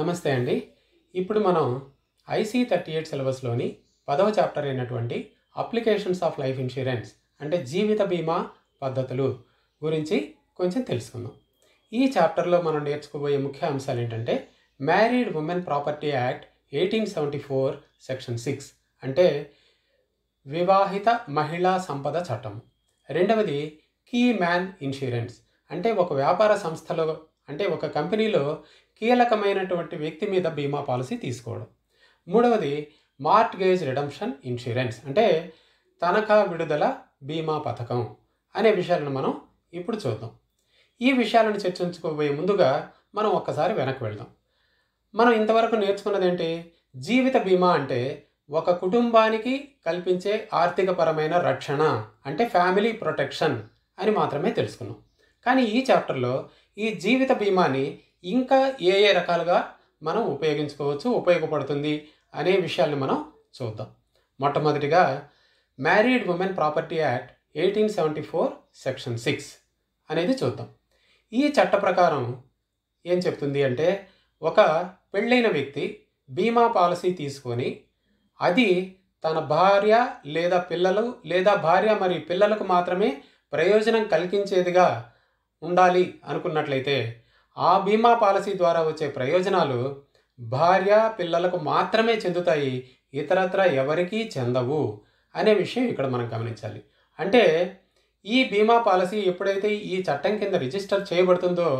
నమస్తే అండి ఇప్పుడు మనం ఐసీ థర్టీ ఎయిట్ సిలబస్లోని పదవ చాప్టర్ అయినటువంటి అప్లికేషన్స్ ఆఫ్ లైఫ్ ఇన్సూరెన్స్ అంటే జీవిత బీమా పద్ధతులు గురించి కొంచెం తెలుసుకుందాం ఈ చాప్టర్లో మనం నేర్చుకోబోయే ముఖ్య అంశాలు ఏంటంటే married women property act eighteen seventy four section six అంటే వివాహిత మహిళా సంపద చట్టం రెండవది కీ మ్యాన్ ఇన్సూరెన్స్ అంటే ఒక వ్యాపార సంస్థలో అంటే ఒక కంపెనీలో కీలకమైనటువంటి వ్యక్తి మీద బీమా పాలసీ తీసుకోవడం మూడవది మార్ట్ గేజ్ రిడమ్షన్ ఇన్సూరెన్స్ అంటే తనఖా విడుదల బీమా పథకం అనే విషయాలను మనం ఇప్పుడు చూద్దాం ఈ విషయాలను చర్చించుకోబోయే ముందుగా మనం ఒక్కసారి వెనక్కి వెళ్దాం మనం ఇంతవరకు నేర్చుకున్నది ఏంటి జీవిత బీమా అంటే ఒక కుటుంబానికి కల్పించే ఆర్థికపరమైన రక్షణ అంటే ఫ్యామిలీ ప్రొటెక్షన్ అని మాత్రమే తెలుసుకున్నాం కానీ ఈ చాప్టర్లో ఈ జీవిత బీమాని ఇంకా ఏ ఏ రకాలుగా మనం ఉపయోగించుకోవచ్చు ఉపయోగపడుతుంది అనే విషయాల్ని మనం చూద్దాం మొట్టమొదటిగా married women property act eighteen seventy four section six అనేది చూద్దాం ఈ చట్ట ప్రకారం ఏం చెప్తుంది అంటే ఒక పెళ్ళైన వ్యక్తి బీమా పాలసీ తీసుకొని అది తన భార్య లేదా పిల్లలు లేదా భార్య మరియు పిల్లలకు మాత్రమే ప్రయోజనం కలిగించేదిగా ఉండాలి అనుకున్నట్లయితే ఆ బీమా పాలసీ ద్వారా వచ్చే ప్రయోజనాలు భార్య పిల్లలకు మాత్రమే చెందుతాయి ఇతరత్ర ఎవరికీ చెందవు అనే విషయం ఇక్కడ మనం గమనించాలి అంటే ఈ బీమా పాలసీ ఎప్పుడైతే ఈ చట్టం కింద రిజిస్టర్ చేయబడుతుందో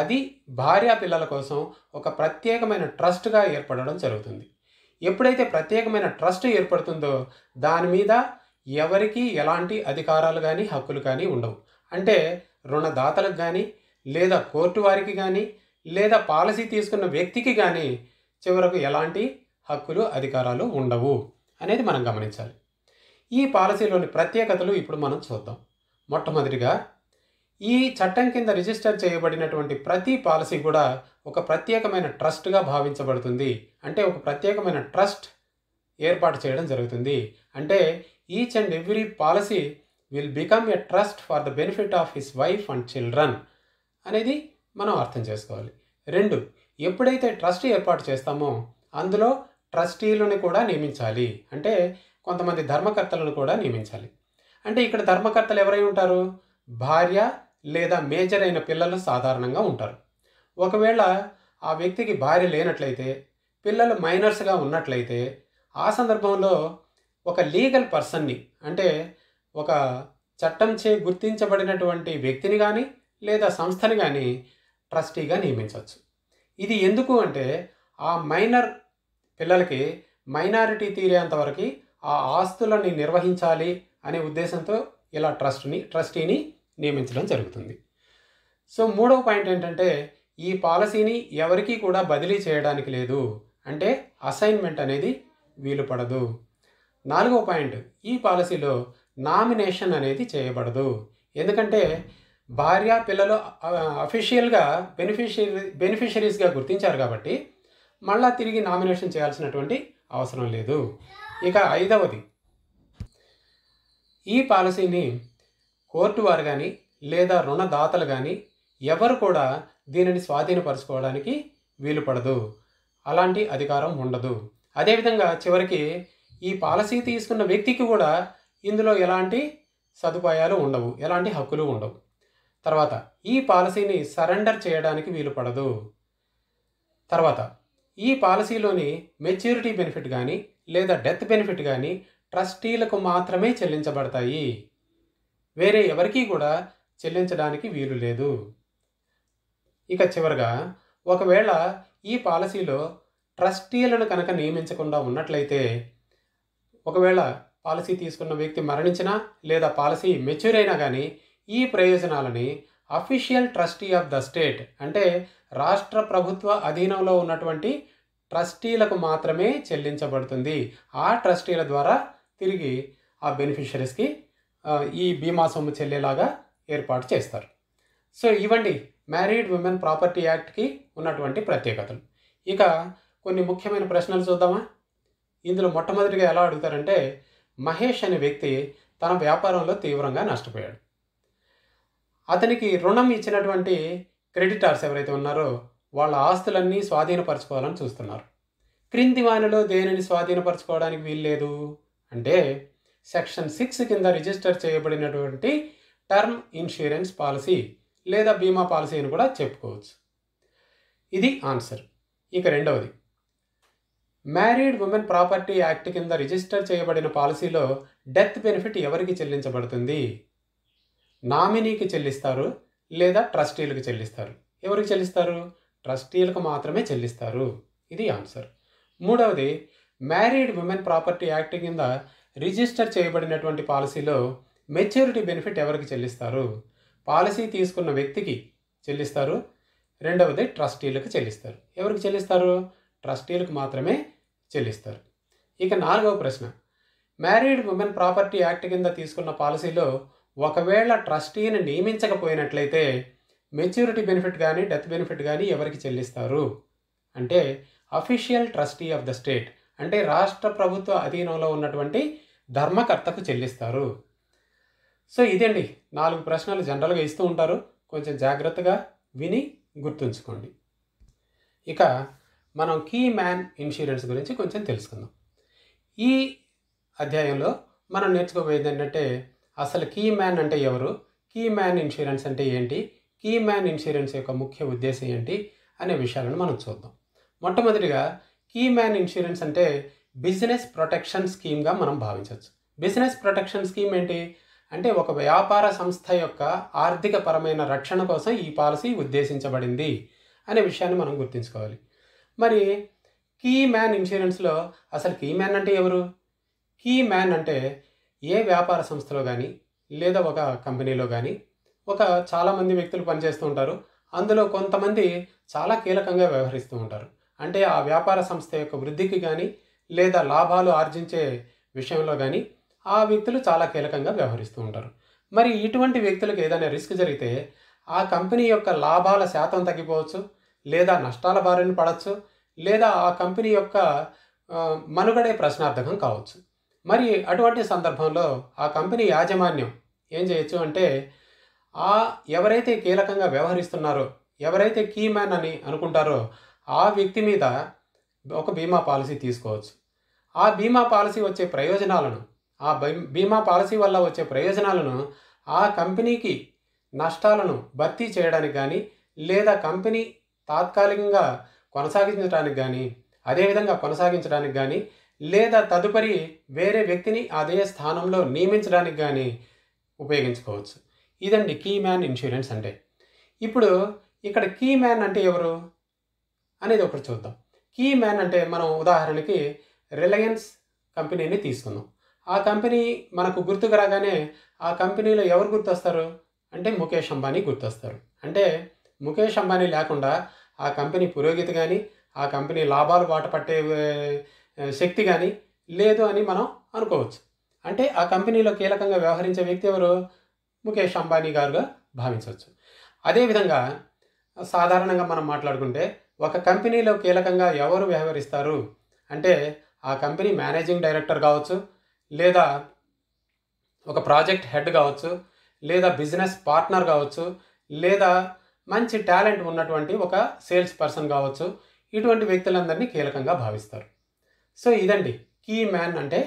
అది భార్య పిల్లల కోసం ఒక ప్రత్యేకమైన ట్రస్ట్గా ఏర్పడడం జరుగుతుంది ఎప్పుడైతే ప్రత్యేకమైన ట్రస్ట్ ఏర్పడుతుందో దాని మీద ఎవరికీ ఎలాంటి అధికారాలు కానీ హక్కులు కానీ ఉండవు అంటే రుణదాతలకు కానీ లేదా కోర్టు వారికి కానీ లేదా పాలసీ తీసుకున్న వ్యక్తికి కానీ చివరకు ఎలాంటి హక్కులు అధికారాలు ఉండవు అనేది మనం గమనించాలి ఈ పాలసీలోని ప్రత్యేకతలు ఇప్పుడు మనం చూద్దాం మొట్టమొదటిగా ఈ చట్టం కింద రిజిస్టర్ చేయబడినటువంటి ప్రతి పాలసీ కూడా ఒక ప్రత్యేకమైన ట్రస్ట్గా భావించబడుతుంది అంటే ఒక ప్రత్యేకమైన ట్రస్ట్ ఏర్పాటు చేయడం జరుగుతుంది అంటే each and every policy will become a trust for the benefit of his wife and children అనేది మనం అర్థం చేసుకోవాలి రెండు ఎప్పుడైతే ట్రస్ట్ ఏర్పాటు చేస్తామో అందులో ట్రస్టీలను కూడా నియమించాలి అంటే కొంతమంది ధర్మకర్తలను కూడా నియమించాలి అంటే ఇక్కడ ధర్మకర్తలు ఎవరై ఉంటారు భార్య లేదా మేజర్ అయిన పిల్లలు సాధారణంగా ఉంటారు ఒకవేళ ఆ వ్యక్తికి భార్య లేనట్లయితే పిల్లలు మైనర్స్గా ఉన్నట్లయితే ఆ సందర్భంలో ఒక లీగల్ పర్సన్ని అంటే ఒక చట్టంచే గుర్తించబడినటువంటి వ్యక్తిని కానీ లేదా సంస్థని కానీ ట్రస్టీగా నియమించవచ్చు ఇది ఎందుకు అంటే ఆ మైనర్ పిల్లలకి మైనారిటీ తీరేంతవరకు ఆ ఆస్తులని నిర్వహించాలి అనే ఉద్దేశంతో ఇలా ట్రస్ట్ని ట్రస్టీని నియమించడం జరుగుతుంది సో మూడవ పాయింట్ ఏంటంటే ఈ పాలసీని ఎవరికీ కూడా బదిలీ చేయడానికి లేదు అంటే అసైన్మెంట్ అనేది వీలు పడదు నాలుగవ పాయింట్ ఈ పాలసీలో నామినేషన్ అనేది చేయబడదు ఎందుకంటే భార్య పిల్లలు అఫీషియల్గా బెనిఫిషియరీ బెనిఫిషరీస్గా గుర్తించారు కాబట్టి మళ్ళా తిరిగి నామినేషన్ చేయాల్సినటువంటి అవసరం లేదు ఇక ఐదవది ఈ పాలసీని కోర్టు వారు కానీ లేదా రుణదాతలు కానీ ఎవరు కూడా దీనిని స్వాధీనపరచుకోవడానికి వీలు పడదు అలాంటి అధికారం ఉండదు అదేవిధంగా చివరికి ఈ పాలసీ తీసుకున్న వ్యక్తికి కూడా ఇందులో ఎలాంటి సదుపాయాలు ఉండవు ఎలాంటి హక్కులు ఉండవు తర్వాత ఈ పాలసీని సరెండర్ చేయడానికి వీలు పడదు తర్వాత ఈ పాలసీలోని మెచ్యూరిటీ బెనిఫిట్ కానీ లేదా డెత్ బెనిఫిట్ కానీ ట్రస్టీలకు మాత్రమే చెల్లించబడతాయి వేరే ఎవరికీ కూడా చెల్లించడానికి వీలు లేదు ఇక చివరగా ఒకవేళ ఈ పాలసీలో ట్రస్టీలను కనుక నియమించకుండా ఉన్నట్లయితే ఒకవేళ పాలసీ తీసుకున్న వ్యక్తి మరణించినా లేదా పాలసీ మెచ్యూర్ అయినా కానీ ఈ ప్రయోజనాలని official trustee of the state అంటే రాష్ట్ర ప్రభుత్వ అధీనంలో ఉన్నటువంటి ట్రస్టీలకు మాత్రమే చెల్లించబడుతుంది ఆ ట్రస్టీల ద్వారా తిరిగి ఆ బెనిఫిషరీస్కి ఈ బీమా సొమ్ము చెల్లేలాగా ఏర్పాటు చేస్తారు సో ఇవండి మ్యారీడ్ ఉమెన్ ప్రాపర్టీ యాక్ట్కి ఉన్నటువంటి ప్రత్యేకతలు ఇక కొన్ని ముఖ్యమైన ప్రశ్నలు చూద్దామా ఇందులో మొట్టమొదటిగా ఎలా అడుగుతారంటే మహేష్ అనే వ్యక్తి తన వ్యాపారంలో తీవ్రంగా నష్టపోయాడు అతనికి రుణం ఇచ్చినటువంటి క్రెడిటార్స్ ఎవరైతే ఉన్నారో వాళ్ళ ఆస్తులన్నీ స్వాధీనపరచుకోవాలని చూస్తున్నారు క్రింది వానిలో దేనిని స్వాధీనపరచుకోవడానికి వీల్లేదు అంటే సెక్షన్ సిక్స్ కింద రిజిస్టర్ చేయబడినటువంటి టర్మ్ ఇన్సూరెన్స్ పాలసీ లేదా బీమా పాలసీ అని కూడా చెప్పుకోవచ్చు ఇది ఆన్సర్ ఇక రెండవది మ్యారీడ్ ఉమెన్ ప్రాపర్టీ యాక్ట్ కింద రిజిస్టర్ చేయబడిన పాలసీలో డెత్ బెనిఫిట్ ఎవరికి చెల్లించబడుతుంది నామినీకి చెల్లిస్తారు లేదా ట్రస్టీలకు చెల్లిస్తారు ఎవరికి చెల్లిస్తారు ట్రస్టీలకు మాత్రమే చెల్లిస్తారు ఇది ఆన్సర్ మూడవది మ్యారీడ్ ఉమెన్ ప్రాపర్టీ యాక్ట్ కింద రిజిస్టర్ చేయబడినటువంటి పాలసీలో మెచ్యూరిటీ బెనిఫిట్ ఎవరికి చెల్లిస్తారు పాలసీ తీసుకున్న వ్యక్తికి చెల్లిస్తారు రెండవది ట్రస్టీలకు చెల్లిస్తారు ఎవరికి చెల్లిస్తారు ట్రస్టీలకు మాత్రమే చెల్లిస్తారు ఇక నాలుగవ ప్రశ్న మ్యారీడ్ ఉమెన్ ప్రాపర్టీ యాక్ట్ కింద తీసుకున్న పాలసీలో ఒకవేళ ట్రస్టీని నియమించకపోయినట్లయితే మెచ్యూరిటీ బెనిఫిట్ కానీ డెత్ బెనిఫిట్ కానీ ఎవరికి చెల్లిస్తారు అంటే official trustee of the state అంటే రాష్ట్ర ప్రభుత్వ అధీనంలో ఉన్నటువంటి ధర్మకర్తకు చెల్లిస్తారు సో ఇదండి నాలుగు ప్రశ్నలు జనరల్గా ఇస్తూ ఉంటారు కొంచెం జాగ్రత్తగా విని గుర్తుంచుకోండి ఇక మనం కీ మ్యాన్ ఇన్సూరెన్స్ గురించి కొంచెం తెలుసుకుందాం ఈ అధ్యాయంలో మనం నేర్చుకోబోయేది ఏంటంటే అసలు కీ మ్యాన్ అంటే ఎవరు కీ మ్యాన్ ఇన్సూరెన్స్ అంటే ఏంటి కీ మ్యాన్ ఇన్సూరెన్స్ యొక్క ముఖ్య ఉద్దేశం ఏంటి అనే విషయాలను మనం చూద్దాం మొట్టమొదటిగా కీ మ్యాన్ ఇన్సూరెన్స్ అంటే బిజినెస్ ప్రొటెక్షన్ స్కీమ్గా మనం భావించవచ్చు బిజినెస్ ప్రొటెక్షన్ స్కీమ్ ఏంటి అంటే ఒక వ్యాపార సంస్థ యొక్క ఆర్థిక పరమైన రక్షణ కోసం ఈ పాలసీ ఉద్దేశించబడింది అనే విషయాన్ని మనం గుర్తుంచుకోవాలి మరి కీ మ్యాన్ ఇన్సూరెన్స్లో అసలు కీ మ్యాన్ అంటే ఎవరు కీ మ్యాన్ అంటే ఏ వ్యాపార సంస్థలో కానీ లేదా ఒక కంపెనీలో కానీ ఒక చాలామంది వ్యక్తులు పనిచేస్తూ ఉంటారు అందులో కొంతమంది చాలా కీలకంగా వ్యవహరిస్తూ ఉంటారు అంటే ఆ వ్యాపార సంస్థ యొక్క వృద్ధికి కానీ లేదా లాభాలు ఆర్జించే విషయంలో కానీ ఆ వ్యక్తులు చాలా కీలకంగా వ్యవహరిస్తూ ఉంటారు మరి ఇటువంటి వ్యక్తులకు ఏదైనా రిస్క్ జరిగితే ఆ కంపెనీ యొక్క లాభాల శాతం తగ్గిపోవచ్చు లేదా నష్టాల బారిన పడవచ్చు లేదా ఆ కంపెనీ యొక్క మనుగడే ప్రశ్నార్థకం కావచ్చు మరి అటువంటి సందర్భంలో ఆ కంపెనీ యాజమాన్యం ఏం చేయొచ్చు అంటే ఆ ఎవరైతే కీలకంగా వ్యవహరిస్తున్నారో ఎవరైతే కీ మ్యాన్ అని అనుకుంటారో ఆ వ్యక్తి మీద ఒక బీమా పాలసీ తీసుకోవచ్చు ఆ బీమా పాలసీ వచ్చే ప్రయోజనాలను ఆ బీమా పాలసీ వల్ల వచ్చే ప్రయోజనాలను ఆ కంపెనీకి నష్టాలను భర్తీ చేయడానికి కానీ లేదా కంపెనీ తాత్కాలికంగా కొనసాగించడానికి కానీ అదేవిధంగా కొనసాగించడానికి కానీ లేదా తదుపరి వేరే వ్యక్తిని అదే స్థానంలో నియమించడానికి కానీ ఉపయోగించుకోవచ్చు ఇదండి కీ మ్యాన్ ఇన్సూరెన్స్ అంటే ఇప్పుడు ఇక్కడ కీ మ్యాన్ అంటే ఎవరు అనేది ఒకటి చూద్దాం కీ మ్యాన్ అంటే మనం ఉదాహరణకి రిలయన్స్ కంపెనీని తీసుకుందాం ఆ కంపెనీ మనకు గుర్తుకు రాగానే ఆ కంపెనీలో ఎవరు గుర్తొస్తారు అంటే ముఖేష్ అంబానీ గుర్తొస్తారు అంటే ముఖేష్ అంబానీ లేకుండా ఆ కంపెనీ పురోగతి కానీ ఆ కంపెనీ లాభాలు బాట పట్టే శక్తి కానీ లేదు అని మనం అనుకోవచ్చు అంటే ఆ కంపెనీలో కీలకంగా వ్యవహరించే వ్యక్తి ఎవరు ముఖేష్ అంబానీ గారుగా భావించవచ్చు అదేవిధంగా సాధారణంగా మనం మాట్లాడుకుంటే ఒక కంపెనీలో కీలకంగా ఎవరు వ్యవహరిస్తారు అంటే ఆ కంపెనీ మేనేజింగ్ డైరెక్టర్ కావచ్చు లేదా ఒక ప్రాజెక్ట్ హెడ్ కావచ్చు లేదా బిజినెస్ పార్ట్నర్ కావచ్చు లేదా మంచి టాలెంట్ ఉన్నటువంటి ఒక సేల్స్ పర్సన్ కావచ్చు ఇటువంటి వ్యక్తులందరినీ కీలకంగా భావిస్తారు సో ఇదండి కీ మ్యాన్ అంటే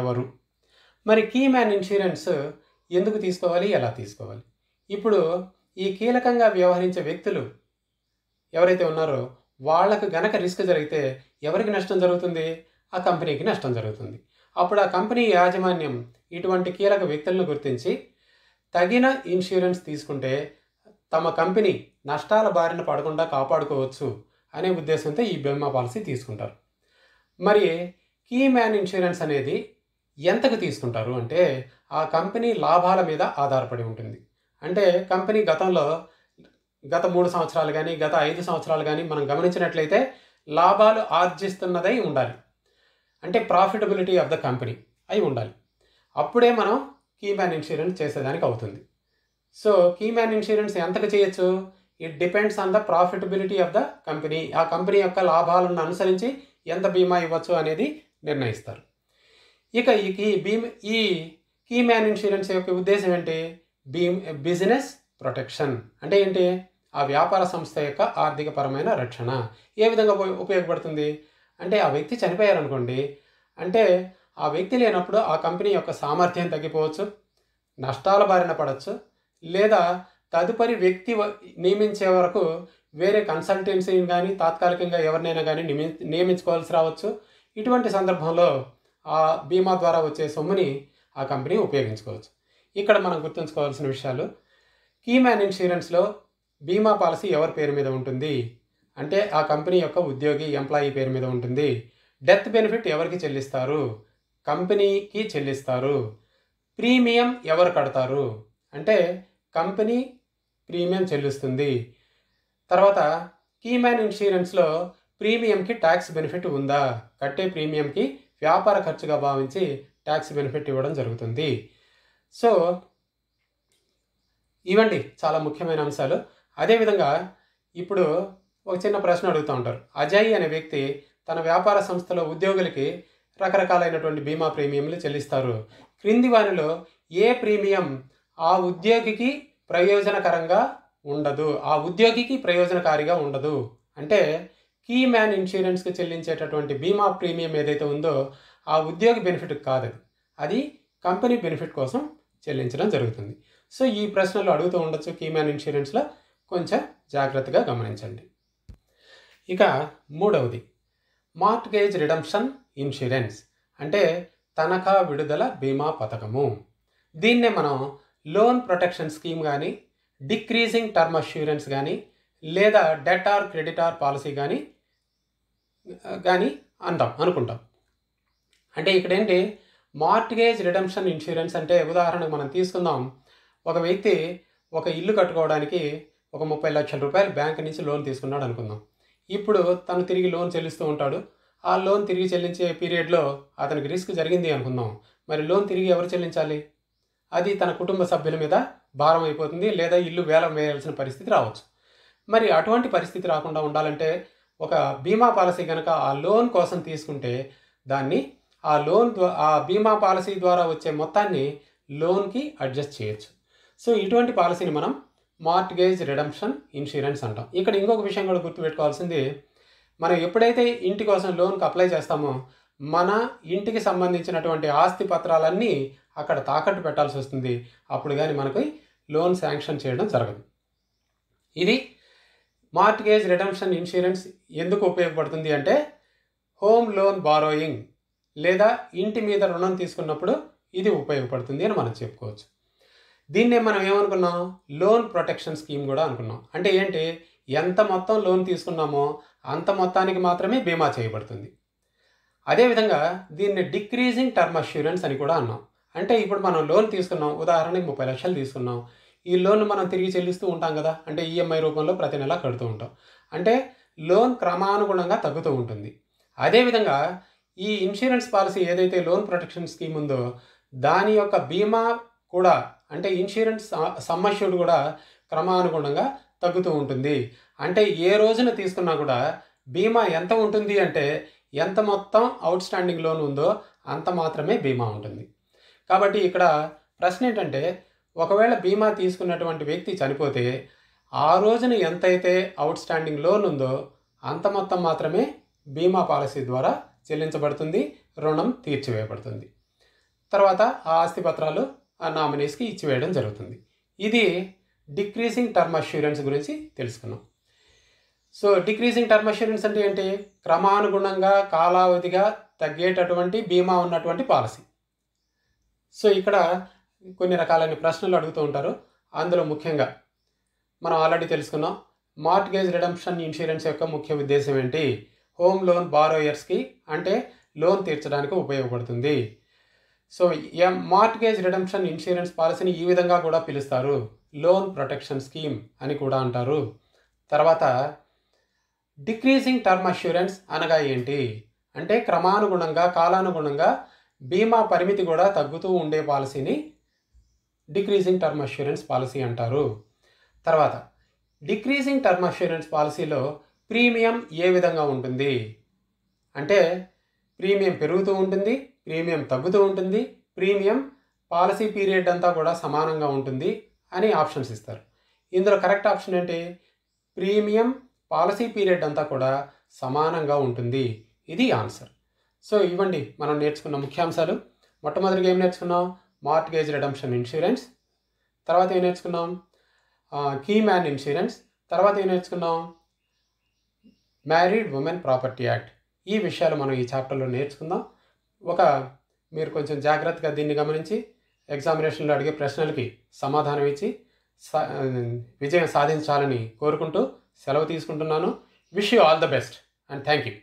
ఎవరు మరి కీ మ్యాన్ ఇన్సూరెన్స్ ఎందుకు తీసుకోవాలి ఎలా తీసుకోవాలి ఇప్పుడు ఈ కీలకంగా వ్యవహరించే వ్యక్తులు ఎవరైతే ఉన్నారో వాళ్ళకు గనక రిస్క్ జరిగితే ఎవరికి నష్టం జరుగుతుంది ఆ కంపెనీకి నష్టం జరుగుతుంది అప్పుడు ఆ కంపెనీ యాజమాన్యం ఇటువంటి కీలక వ్యక్తులను గుర్తించి తగిన ఇన్సూరెన్స్ తీసుకుంటే తమ కంపెనీ నష్టాల బారిన పడకుండా కాపాడుకోవచ్చు అనే ఉద్దేశంతో ఈ బీమా పాలసీ తీసుకుంటారు మరి కీ మ్యాన్ ఇన్సూరెన్స్ అనేది ఎంతకు తీసుకుంటారు అంటే ఆ కంపెనీ లాభాల మీద ఆధారపడి ఉంటుంది అంటే కంపెనీ గతంలో గత మూడు సంవత్సరాలు కానీ గత ఐదు సంవత్సరాలు కానీ మనం గమనించినట్లయితే లాభాలు ఆర్జిస్తున్నదై ఉండాలి అంటే ప్రాఫిటబిలిటీ ఆఫ్ ద కంపెనీ అయి ఉండాలి అప్పుడే మనం కీమ్యాన్ ఇన్సూరెన్స్ చేసేదానికి అవుతుంది సో కీమ్యాన్ ఇన్సూరెన్స్ ఎంతకు చేయొచ్చు it depends on the profitability of the company ఆ కంపెనీ యొక్క లాభాలను అనుసరించి ఎంత బీమా ఇవ్వచ్చు అనేది నిర్ణయిస్తారు ఇక ఈ బీమా ఈ కీ మ్యాన్ ఇన్సూరెన్స్ యొక్క ఉద్దేశం ఏంటి బీమ్ బిజినెస్ ప్రొటెక్షన్ అంటే ఏంటి ఆ వ్యాపార సంస్థ యొక్క ఆర్థిక పరమైన రక్షణ ఏ విధంగా ఉపయోగపడుతుంది అంటే ఆ వ్యక్తి చనిపోయారనుకోండి అంటే ఆ వ్యక్తి లేనప్పుడు ఆ కంపెనీ యొక్క సామర్థ్యం తగ్గిపోవచ్చు నష్టాల బారిన పడవచ్చు లేదా తదుపరి వ్యక్తి నియమించే వరకు వేరే కన్సల్టెన్సీని కానీ తాత్కాలికంగా ఎవరినైనా కానీ నియమి నియమించుకోవాల్సి రావచ్చు ఇటువంటి సందర్భంలో ఆ బీమా ద్వారా వచ్చే సొమ్ముని ఆ కంపెనీ ఉపయోగించుకోవచ్చు ఇక్కడ మనం గుర్తుంచుకోవాల్సిన విషయాలు కీమ్యాన్ ఇన్సూరెన్స్లో బీమా పాలసీ ఎవరి పేరు మీద ఉంటుంది అంటే ఆ కంపెనీ యొక్క ఉద్యోగి ఎంప్లాయీ పేరు మీద ఉంటుంది డెత్ బెనిఫిట్ ఎవరికి చెల్లిస్తారు కంపెనీకి చెల్లిస్తారు ప్రీమియం ఎవరు కడతారు అంటే కంపెనీ ప్రీమియం చెల్లిస్తుంది తర్వాత కీమ్యాన్ ఇన్సూరెన్స్లో ప్రీమియంకి ట్యాక్స్ బెనిఫిట్ ఉందా కట్టే ప్రీమియంకి వ్యాపార ఖర్చుగా భావించి ట్యాక్స్ బెనిఫిట్ ఇవ్వడం జరుగుతుంది సో ఇవండి చాలా ముఖ్యమైన అంశాలు అదేవిధంగా ఇప్పుడు ఒక చిన్న ప్రశ్న అడుగుతూ ఉంటారు అజయ్ అనే వ్యక్తి తన వ్యాపార సంస్థలో ఉద్యోగులకి రకరకాలైనటువంటి బీమా ప్రీమియంలు చెల్లిస్తారు క్రింది వారిలో ఏ ప్రీమియం ఆ ఉద్యోగికి ప్రయోజనకరంగా ఉండదు ఆ ఉద్యోగికి ప్రయోజనకారిగా ఉండదు అంటే కీ మ్యాన్ ఇన్సూరెన్స్కి చెల్లించేటటువంటి బీమా ప్రీమియం ఏదైతే ఉందో ఆ ఉద్యోగి బెనిఫిట్ కాదు అది కంపెనీ బెనిఫిట్ కోసం చెల్లించడం జరుగుతుంది సో ఈ ప్రశ్నలు అడుగుతూ ఉండొచ్చు కీ మ్యాన్ ఇన్సూరెన్స్లో కొంచెం జాగ్రత్తగా గమనించండి ఇక మూడవది మార్ట్గేజ్ రిడమ్షన్ ఇన్సూరెన్స్ అంటే తనఖా విడుదల బీమా పథకము దీన్నే మనం లోన్ ప్రొటెక్షన్ స్కీమ్ కానీ డిక్రీజింగ్ టర్మ్ అష్యూరెన్స్ కానీ లేదా debt or credit or policy కానీ కానీ అందాం అనుకుంటాం అంటే ఇక్కడ ఏంటి మార్టిగేజ్ రిడమ్షన్ ఇన్సూరెన్స్ అంటే ఉదాహరణకు మనం తీసుకుందాం ఒక వ్యక్తి ఒక ఇల్లు కట్టుకోవడానికి ఒక ముప్పై లక్షల రూపాయలు బ్యాంక్ నుంచి లోన్ తీసుకున్నాడు అనుకుందాం ఇప్పుడు తను తిరిగి లోన్ చెల్లిస్తూ ఉంటాడు ఆ లోన్ తిరిగి చెల్లించే పీరియడ్లో అతనికి రిస్క్ జరిగింది అనుకుందాం మరి లోన్ తిరిగి ఎవరు చెల్లించాలి అది తన కుటుంబ సభ్యుల మీద భారం అయిపోతుంది లేదా ఇల్లు వేలం వేయాల్సిన పరిస్థితి రావచ్చు మరి అటువంటి పరిస్థితి రాకుండా ఉండాలంటే ఒక బీమా పాలసీ కనుక ఆ లోన్ కోసం తీసుకుంటే దాన్ని ఆ లోన్ ఆ బీమా పాలసీ ద్వారా వచ్చే మొత్తాన్ని లోన్కి అడ్జస్ట్ చేయొచ్చు సో ఇటువంటి పాలసీని మనం మార్ట్గేజ్ రిడమ్షన్ ఇన్సూరెన్స్ అంటాం ఇక్కడ ఇంకొక విషయం కూడా గుర్తుపెట్టుకోవాల్సింది మనం ఎప్పుడైతే ఇంటి కోసం లోన్కి అప్లై చేస్తామో మన ఇంటికి సంబంధించినటువంటి ఆస్తి పత్రాలన్నీ అక్కడ తాకట్టు పెట్టాల్సి వస్తుంది అప్పుడు కానీ మనకు లోన్ శాంక్షన్ చేయడం జరగదు ఇది గేజ్ రిడమ్షన్ ఇన్సూరెన్స్ ఎందుకు ఉపయోగపడుతుంది అంటే హోమ్ లోన్ బారోయింగ్ లేదా ఇంటి మీద రుణం తీసుకున్నప్పుడు ఇది ఉపయోగపడుతుంది అని మనం చెప్పుకోవచ్చు దీన్నే మనం ఏమనుకున్నాం లోన్ ప్రొటెక్షన్ స్కీమ్ కూడా అనుకున్నాం అంటే ఏంటి ఎంత మొత్తం లోన్ తీసుకున్నామో అంత మొత్తానికి మాత్రమే బీమా చేయబడుతుంది అదేవిధంగా దీన్ని డిక్రీజింగ్ టర్మ్ అష్యూరెన్స్ అని కూడా అన్నాం అంటే ఇప్పుడు మనం లోన్ తీసుకున్నాం ఉదాహరణకి ముప్పై లక్షలు తీసుకున్నాం ఈ లోన్ మనం తిరిగి చెల్లిస్తూ ఉంటాం కదా అంటే ఈఎంఐ రూపంలో ప్రతి నెల కడుతూ ఉంటాం అంటే లోన్ క్రమానుగుణంగా తగ్గుతూ ఉంటుంది అదేవిధంగా ఈ ఇన్సూరెన్స్ పాలసీ ఏదైతే లోన్ ప్రొటెక్షన్ స్కీమ్ ఉందో దాని యొక్క బీమా కూడా అంటే ఇన్సూరెన్స్ సమస్యలు కూడా క్రమానుగుణంగా తగ్గుతూ ఉంటుంది అంటే ఏ రోజున తీసుకున్నా కూడా బీమా ఎంత ఉంటుంది అంటే ఎంత మొత్తం అవుట్ స్టాండింగ్ లోన్ ఉందో అంత మాత్రమే బీమా ఉంటుంది కాబట్టి ఇక్కడ ప్రశ్న ఏంటంటే ఒకవేళ బీమా తీసుకున్నటువంటి వ్యక్తి చనిపోతే ఆ రోజున ఎంతైతే అవుట్ స్టాండింగ్ లోన్ ఉందో అంత మొత్తం మాత్రమే బీమా పాలసీ ద్వారా చెల్లించబడుతుంది రుణం తీర్చివేయబడుతుంది తర్వాత ఆ ఆస్తిపత్రాలు ఆ నామినీస్కి ఇచ్చివేయడం జరుగుతుంది ఇది డిక్రీజింగ్ టర్మ్ అష్యూరెన్స్ గురించి తెలుసుకున్నాం సో డిక్రీజింగ్ టర్మ్ అష్యూరెన్స్ అంటే ఏంటి క్రమానుగుణంగా కాలావధిగా తగ్గేటటువంటి బీమా ఉన్నటువంటి పాలసీ సో ఇక్కడ కొన్ని రకాలైన ప్రశ్నలు అడుగుతూ ఉంటారు అందులో ముఖ్యంగా మనం ఆల్రెడీ తెలుసుకున్నాం మార్ట్ గేజ్ రిడమ్షన్ ఇన్సూరెన్స్ యొక్క ముఖ్య ఉద్దేశం ఏంటి హోమ్ లోన్ బారోయర్స్కి అంటే లోన్ తీర్చడానికి ఉపయోగపడుతుంది సో మార్ట్గేజ్ రిడమ్షన్ ఇన్సూరెన్స్ పాలసీని ఈ విధంగా కూడా పిలుస్తారు లోన్ ప్రొటెక్షన్ స్కీమ్ అని కూడా అంటారు తర్వాత డిక్రీజింగ్ టర్మ్ అష్యూరెన్స్ అనగా ఏంటి అంటే క్రమానుగుణంగా కాలానుగుణంగా బీమా పరిమితి కూడా తగ్గుతూ ఉండే పాలసీని డిక్రీజింగ్ టర్మ్ అష్యూరెన్స్ పాలసీ అంటారు తర్వాత డిక్రీజింగ్ టర్మ్ అష్యూరెన్స్ పాలసీలో ప్రీమియం ఏ విధంగా ఉంటుంది అంటే ప్రీమియం పెరుగుతూ ఉంటుంది ప్రీమియం తగ్గుతూ ఉంటుంది ప్రీమియం పాలసీ పీరియడ్ అంతా కూడా సమానంగా ఉంటుంది అని ఆప్షన్స్ ఇస్తారు ఇందులో కరెక్ట్ ఆప్షన్ ఏంటి ప్రీమియం పాలసీ పీరియడ్ అంతా కూడా సమానంగా ఉంటుంది ఇది ఆన్సర్ సో ఇవ్వండి మనం నేర్చుకున్న ముఖ్యాంశాలు మొట్టమొదటిగా ఏం నేర్చుకున్నాం మార్ట్గేజ్ రిడమ్షన్ ఇన్సూరెన్స్ తర్వాత ఏం నేర్చుకున్నాం కీ మ్యాన్ ఇన్సూరెన్స్ తర్వాత ఏం నేర్చుకున్నాం మ్యారీడ్ ఉమెన్ ప్రాపర్టీ యాక్ట్ ఈ విషయాలు మనం ఈ చాప్టర్లో నేర్చుకుందాం ఒక మీరు కొంచెం జాగ్రత్తగా దీన్ని గమనించి ఎగ్జామినేషన్లో అడిగే ప్రశ్నలకి సమాధానం ఇచ్చి విజయం సాధించాలని కోరుకుంటూ సెలవు తీసుకుంటున్నాను wish you all the best and thank you